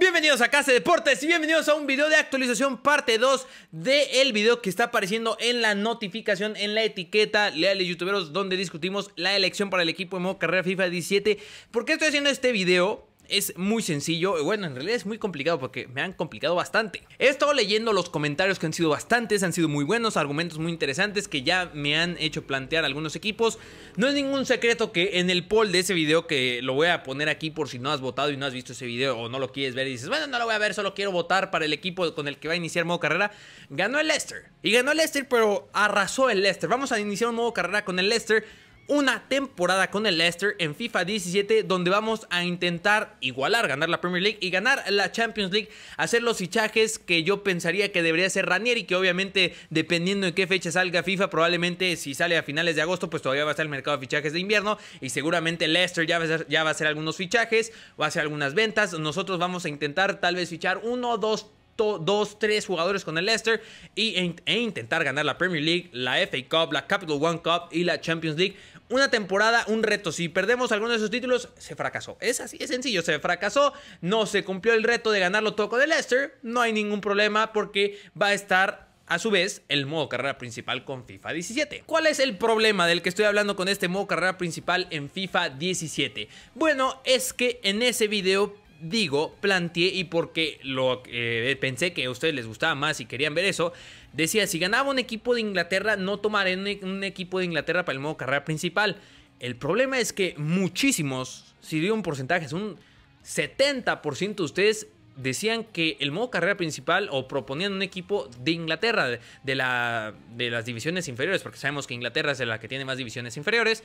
Bienvenidos a Casa de Deportes y bienvenidos a un video de actualización parte 2 del el video que está apareciendo en la notificación, en la etiqueta Leales Youtuberos, donde discutimos la elección para el equipo de modo carrera FIFA 17. ¿Por qué estoy haciendo este video? Es muy sencillo, bueno, en realidad es muy complicado porque me han complicado bastante. He estado leyendo los comentarios que han sido bastantes, han sido muy buenos, argumentos muy interesantes que ya me han hecho plantear algunos equipos. No es ningún secreto que en el poll de ese video que lo voy a poner aquí por si no has votado y no has visto ese video o no lo quieres ver y dices, bueno, no lo voy a ver, solo quiero votar para el equipo con el que va a iniciar modo carrera, ganó el Leicester. Y ganó el Leicester, pero arrasó el Leicester. Vamos a iniciar un modo carrera con el Leicester una temporada con el Leicester en FIFA 17 donde vamos a intentar igualar, ganar la Premier League y ganar la Champions League, hacer los fichajes que yo pensaría que debería ser Ranieri, que obviamente dependiendo de qué fecha salga FIFA, probablemente si sale a finales de agosto, pues todavía va a estar el mercado de fichajes de invierno y seguramente Leicester ya va a hacer, algunos fichajes, va a hacer algunas ventas, nosotros vamos a intentar tal vez fichar uno, dos, dos, tres jugadores con el Leicester e, e, intentar ganar la Premier League, la FA Cup, la Capital One Cup y la Champions League una temporada, un reto. Si perdemos alguno de esos títulos, se fracasó. Es así, es sencillo, se fracasó. No se cumplió el reto de ganarlo todo de Leicester. No hay ningún problema porque va a estar a su vez el modo carrera principal con FIFA 17. ¿Cuál es el problema del que estoy hablando con este modo carrera principal en FIFA 17? Bueno, es que en ese video digo, planteé y porque lo eh, pensé que a ustedes les gustaba más y querían ver eso, Decía, si ganaba un equipo de Inglaterra, no tomaré un, e-, equipo de Inglaterra para el modo carrera principal. El problema es que muchísimos, si dio un porcentaje, es un 70% de ustedes decían que el modo carrera principal o proponían un equipo de Inglaterra, de, la, de las divisiones inferiores, porque sabemos que Inglaterra es la que tiene más divisiones inferiores.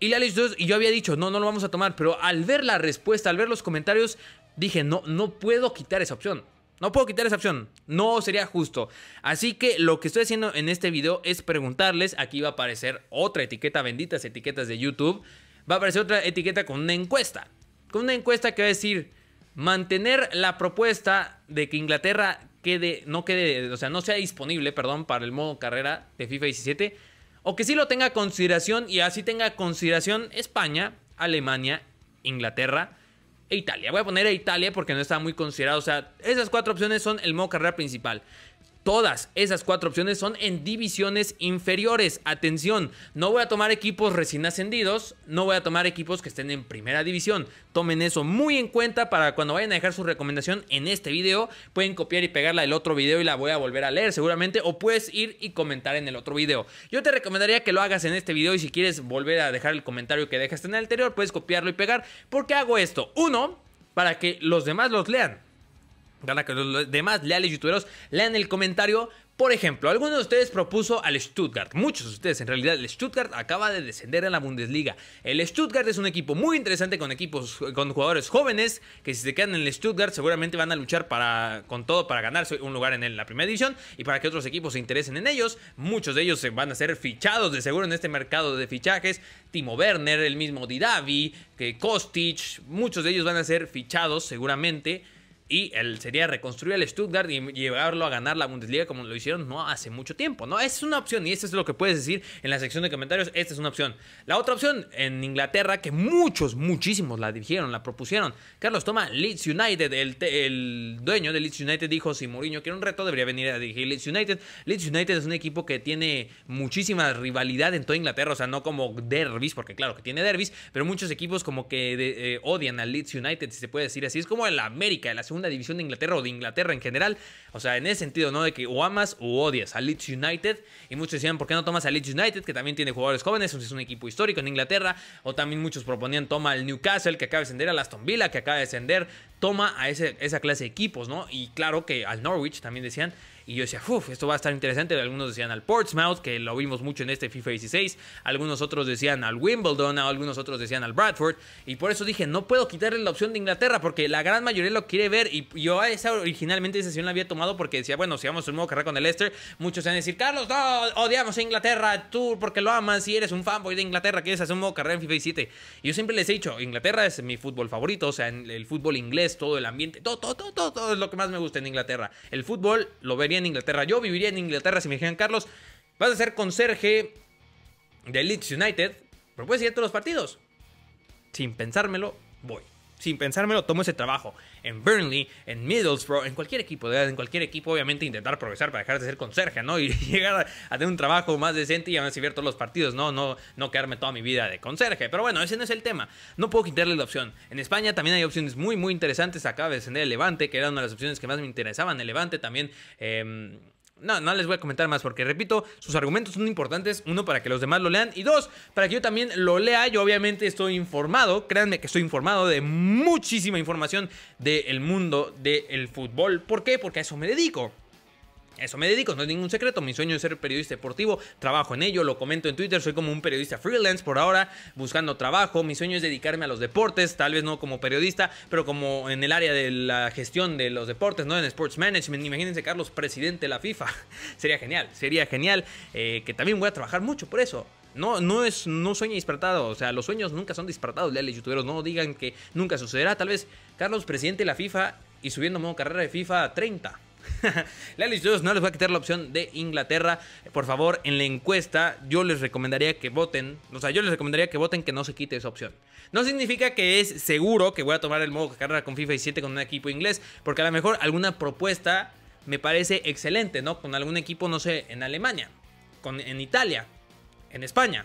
Y la listo y yo había dicho, no, no lo vamos a tomar, pero al ver la respuesta, al ver los comentarios, dije, no, no puedo quitar esa opción. No puedo quitar esa opción, no sería justo. Así que lo que estoy haciendo en este video es preguntarles, aquí va a aparecer otra etiqueta, benditas etiquetas de YouTube, va a aparecer otra etiqueta con una encuesta. Con una encuesta que va a decir, mantener la propuesta de que Inglaterra quede, no quede, o sea, no sea disponible, perdón, para el modo carrera de FIFA 17, o que sí lo tenga consideración y así tenga consideración España, Alemania, Inglaterra, Italia. Voy a poner a Italia porque no está muy considerado. O sea, esas cuatro opciones son el modo carrera principal. Todas esas cuatro opciones son en divisiones inferiores. Atención, no voy a tomar equipos recién ascendidos, no voy a tomar equipos que estén en primera división. Tomen eso muy en cuenta para cuando vayan a dejar su recomendación en este video. Pueden copiar y pegarla del otro video y la voy a volver a leer seguramente o puedes ir y comentar en el otro video. Yo te recomendaría que lo hagas en este video y si quieres volver a dejar el comentario que dejaste en el anterior, puedes copiarlo y pegar. ¿Por qué hago esto? Uno, para que los demás los lean que los demás leales youtuberos lean el comentario. Por ejemplo, alguno de ustedes propuso al Stuttgart. Muchos de ustedes, en realidad, el Stuttgart acaba de descender a la Bundesliga. El Stuttgart es un equipo muy interesante con equipos, con jugadores jóvenes que si se quedan en el Stuttgart seguramente van a luchar para, con todo para ganarse un lugar en la primera edición y para que otros equipos se interesen en ellos. Muchos de ellos se van a ser fichados de seguro en este mercado de fichajes. Timo Werner, el mismo Didavi, que Kostic, muchos de ellos van a ser fichados seguramente y él sería reconstruir el Stuttgart y llevarlo a ganar la Bundesliga como lo hicieron no hace mucho tiempo, ¿no? Esa es una opción y esto es lo que puedes decir en la sección de comentarios, esta es una opción. La otra opción en Inglaterra que muchos, muchísimos la dirigieron, la propusieron. Carlos Toma, Leeds United, el, dueño de Leeds United dijo, si Mourinho quiere un reto, debería venir a dirigir Leeds United. Leeds United es un equipo que tiene muchísima rivalidad en toda Inglaterra, o sea, no como derbis, porque claro que tiene derbis, pero muchos equipos como que eh, odian a Leeds United, si se puede decir así. Es como el América, la segunda segunda división de Inglaterra o de Inglaterra en general. O sea, en ese sentido, ¿no? De que o amas o odias a Leeds United. Y muchos decían, ¿por qué no tomas a Leeds United? Que también tiene jugadores jóvenes, es un equipo histórico en Inglaterra. O también muchos proponían, toma al Newcastle, que acaba de ascender, a Aston Villa, que acaba de ascender. Toma a ese, esa clase de equipos, ¿no? Y claro que al Norwich también decían, y yo decía, uff, esto va a estar interesante. Algunos decían al Portsmouth, que lo vimos mucho en este FIFA 16. Algunos otros decían al Wimbledon, algunos otros decían al Bradford. Y por eso dije, no puedo quitarle la opción de Inglaterra, porque la gran mayoría lo quiere ver. Y yo esa originalmente esa opción la había tomado porque decía, bueno, si vamos a un nuevo carrera con el Leicester, muchos van a decir, Carlos, no, odiamos a Inglaterra, tú porque lo amas si eres un fanboy de Inglaterra, quieres hacer un nuevo carrera en FIFA 17. Y yo siempre les he dicho, Inglaterra es mi fútbol favorito, o sea, el fútbol inglés, todo el ambiente, todo, todo, todo, todo es lo que más me gusta en Inglaterra. El fútbol lo vería en Inglaterra. Yo viviría en Inglaterra si me dijeran, Carlos, vas a ser conserje de Leeds United, pero puedes ir a todos los partidos. Sin pensármelo, voy sin pensármelo, tomo ese trabajo. En Burnley, en Middlesbrough, en cualquier equipo, en cualquier equipo, obviamente intentar progresar para dejar de ser conserje, ¿no? Y llegar a, tener un trabajo más decente y a recibir todos los partidos, ¿no? No, no quedarme toda mi vida de conserje. Pero bueno, ese no es el tema. No puedo quitarle la opción. En España también hay opciones muy, muy interesantes. Acaba de descender el Levante, que era una de las opciones que más me interesaban. El Levante también. Em, no, no les voy a comentar más porque, repito, sus argumentos son importantes. Uno, para que los demás lo lean. Y dos, para que yo también lo lea. Yo obviamente estoy informado, créanme que estoy informado de muchísima información del mundo del fútbol. ¿Por qué? Porque a eso me dedico. Eso me dedico, no es ningún secreto, mi sueño es ser periodista deportivo, trabajo en ello, lo comento en Twitter, soy como un periodista freelance por ahora, buscando trabajo, mi sueño es dedicarme a los deportes, tal vez no como periodista, pero como en el área de la gestión de los deportes, ¿no? En Sports Management, imagínense Carlos, presidente de la FIFA, sería genial, sería genial, eh, que también voy a trabajar mucho por eso, no, no es, no sueña dispertado. O sea, los sueños nunca son disparatados, Los youtuberos. No digan que nunca sucederá. Tal vez Carlos, presidente de la FIFA y subiendo modo carrera de FIFA 30. Lali no les va a quitar la opción de Inglaterra. Por favor, en la encuesta yo les recomendaría que voten. O sea, yo les recomendaría que voten que no se quite esa opción. No significa que es seguro que voy a tomar el modo carrera con FIFA 17 con un equipo inglés. Porque a lo mejor alguna propuesta me parece excelente, ¿no? Con algún equipo, no sé, en Alemania, con, en Italia, en España.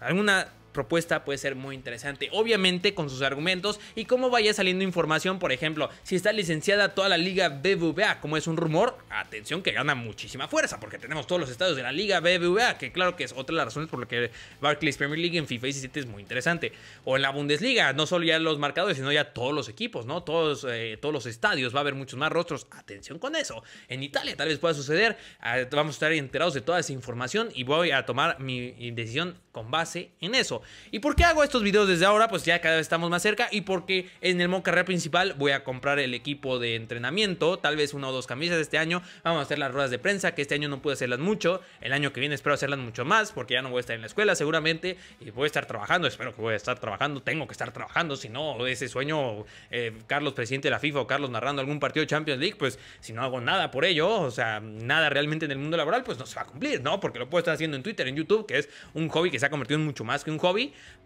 Alguna propuesta puede ser muy interesante. Obviamente con sus argumentos y cómo vaya saliendo información, por ejemplo, si está licenciada toda la liga BBVA, como es un rumor, atención que gana muchísima fuerza, porque tenemos todos los estadios de la liga BBVA, que claro que es otra de las razones por las que Barclays Premier League en FIFA 17 es muy interesante. O en la Bundesliga, no solo ya los marcadores, sino ya todos los equipos, ¿no? Todos, eh, todos los estadios, va a haber muchos más rostros, atención con eso. En Italia tal vez pueda suceder, ah, vamos a estar enterados de toda esa información y voy a tomar mi decisión con base en eso. ¿Y por qué hago estos videos desde ahora? Pues ya cada vez estamos más cerca y porque en el carrera principal voy a comprar el equipo de entrenamiento, tal vez una o dos camisas este año, vamos a hacer las ruedas de prensa, que este año no pude hacerlas mucho, el año que viene espero hacerlas mucho más porque ya no voy a estar en la escuela seguramente y voy a estar trabajando, espero que voy a estar trabajando, tengo que estar trabajando, si no, ese sueño, eh, Carlos presidente de la FIFA o Carlos narrando algún partido de Champions League, pues si no hago nada por ello, o sea, nada realmente en el mundo laboral, pues no se va a cumplir, ¿no? Porque lo puedo estar haciendo en Twitter, en YouTube, que es un hobby que se ha convertido en mucho más que un hobby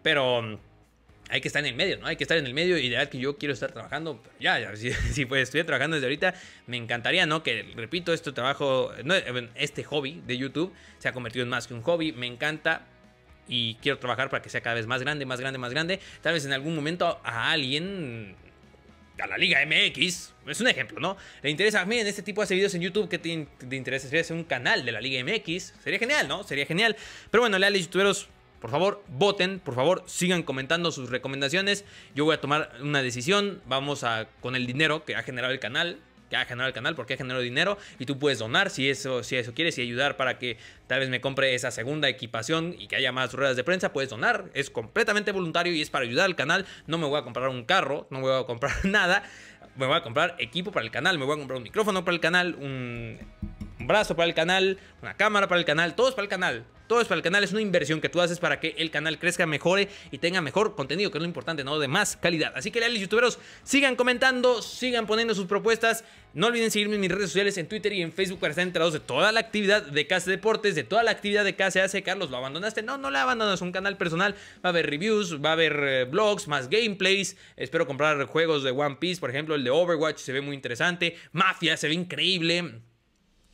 pero mm, hay que estar en el medio, ¿no? Hay que estar en el medio. Ideal que yo quiero estar trabajando. Pues, ya, si, pues estuviera trabajando desde ahorita, me encantaría, ¿no? Que, repito, este trabajo, eh, este hobby de YouTube se ha convertido en más que un hobby. Me encanta. Y quiero trabajar para que sea cada vez más grande, más grande, más grande. Tal vez en algún momento a alguien a la Liga MX, es un ejemplo, ¿no? Le interesa, miren, este tipo hace videos en YouTube que te, te interesa, hacer un canal de la Liga MX, sería genial, ¿no? Sería genial. Pero bueno, leales youtuberos, por favor, voten, por favor, sigan comentando sus recomendaciones. Yo voy a tomar una decisión. Vamos a con el dinero que ha generado el canal, que ha generado el canal porque ha generado dinero y tú puedes donar si eso si eso quieres y ayudar para que tal vez me compre esa segunda equipación y que haya más ruedas de prensa, puedes donar, es completamente voluntario y es para ayudar al canal. No me voy a comprar un carro, no me voy a comprar nada. Me voy a comprar equipo para el canal, me voy a comprar un micrófono para el canal, un un brazo para el canal, una cámara para el canal, todo es para el canal. Todo es para el canal, es una inversión que tú haces para que el canal crezca, mejore y tenga mejor contenido, que es lo importante, ¿no? De más calidad. Así que, leales youtuberos, sigan comentando, sigan poniendo sus propuestas. No olviden seguirme en mis redes sociales, en Twitter y en Facebook para estar enterados de toda la actividad de Case Deportes, de toda la actividad de casa. hace Carlos, ¿lo abandonaste? No, no le abandonas, un canal personal. Va a haber reviews, va a haber eh, blogs, más gameplays. Espero comprar juegos de One Piece, por ejemplo, el de Overwatch se ve muy interesante. Mafia se ve increíble.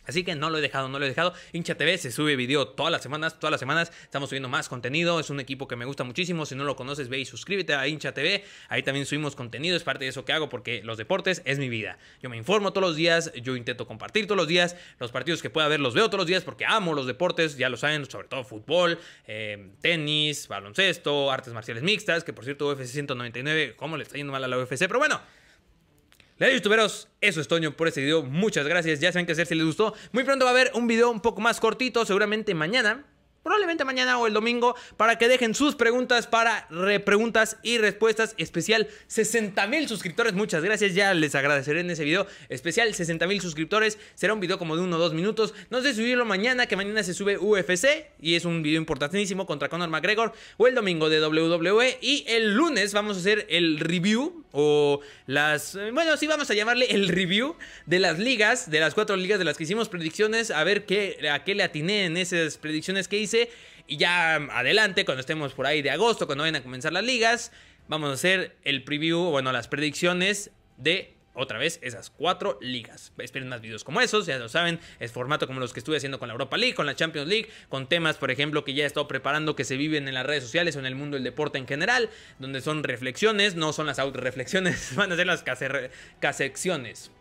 Así que no lo he dejado, no lo he dejado. Hincha TV se sube video todas las semanas, todas las semanas estamos subiendo más contenido. Es un equipo que me gusta muchísimo. Si no lo conoces, ve y suscríbete a Hincha TV. Ahí también subimos contenido, es parte de eso que hago porque los deportes es mi vida. Yo me informo todos los días, yo intento compartir todos los días. Los partidos que pueda ver los veo todos los días porque amo los deportes, ya lo saben, sobre todo fútbol, eh, tenis, baloncesto, artes marciales mixtas, que por cierto UFC 199, ¿cómo le está yendo mal a la UFC? Pero bueno. Le youtuberos, eso es Toño por este video. Muchas gracias. Ya saben qué hacer si les gustó. Muy pronto va a haber un video un poco más cortito, seguramente mañana probablemente mañana o el domingo, para que dejen sus preguntas para preguntas y respuestas especial. 60 mil suscriptores, muchas gracias, ya les agradeceré en ese video especial. 60 mil suscriptores, será un video como de uno o dos minutos. No sé subirlo mañana, que mañana se sube UFC y es un video importantísimo contra Conor McGregor, o el domingo de WWE. Y el lunes vamos a hacer el review o las. Bueno, sí, vamos a llamarle el review de las ligas, de las cuatro ligas de las que hicimos predicciones, a ver qué, a qué le atiné en esas predicciones que hice. Y ya adelante, cuando estemos por ahí de agosto, cuando vayan a comenzar las ligas, vamos a hacer el preview, bueno, las predicciones de otra vez esas cuatro ligas. Esperen más videos como esos, ya lo saben, es formato como los que estuve haciendo con la Europa League, con la Champions League, con temas, por ejemplo, que ya he estado preparando que se viven en las redes sociales o en el mundo del deporte en general, donde son reflexiones, no son las reflexiones van a ser las casecciones.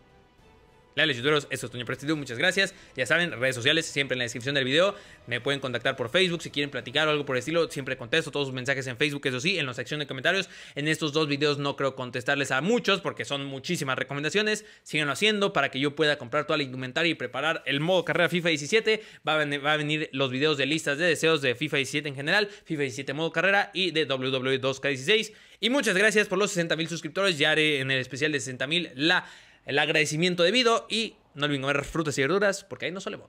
Leales youtuberos, esto es Toño Prestidio, muchas gracias. Ya saben, redes sociales siempre en la descripción del video. Me pueden contactar por Facebook si quieren platicar o algo por el estilo. Siempre contesto todos sus mensajes en Facebook, eso sí, en la sección de comentarios. En estos dos videos no creo contestarles a muchos porque son muchísimas recomendaciones. Síganlo haciendo para que yo pueda comprar toda la indumentaria y preparar el modo carrera FIFA 17. Va a, venir, los videos de listas de deseos de FIFA 17 en general, FIFA 17 modo carrera y de WWE 2K16. Y muchas gracias por los 60.000 suscriptores. Ya haré en el especial de 60.000 la el agradecimiento debido y no olviden comer frutas y verduras porque ahí no solemos.